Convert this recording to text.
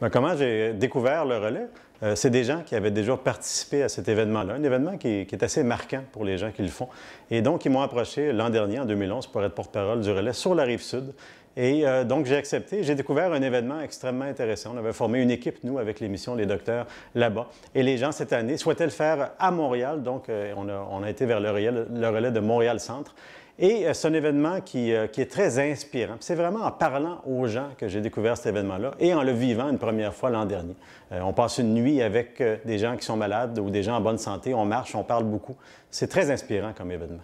Ben, comment j'ai découvert le relais? Euh, c'est des gens qui avaient déjà participé à cet événement-là, un événement qui, est assez marquant pour les gens qui le font. Et donc, ils m'ont approché l'an dernier, en 2011, pour être porte-parole du relais sur la rive sud. Et euh, donc, j'ai accepté. J'ai découvert un événement extrêmement intéressant. On avait formé une équipe, nous, avec l'émission Les Docteurs, là-bas. Et les gens, cette année, souhaitaient le faire à Montréal. Donc, euh, on, a, on, été vers le relais de Montréal-Centre. Et euh, c'est un événement qui, euh, est très inspirant. C'est vraiment en parlant aux gens que j'ai découvert cet événement-là et en le vivant une première fois l'an dernier. Euh, on passe une nuit avec des gens qui sont malades ou des gens en bonne santé, on marche, on parle beaucoup. C'est très inspirant comme événement.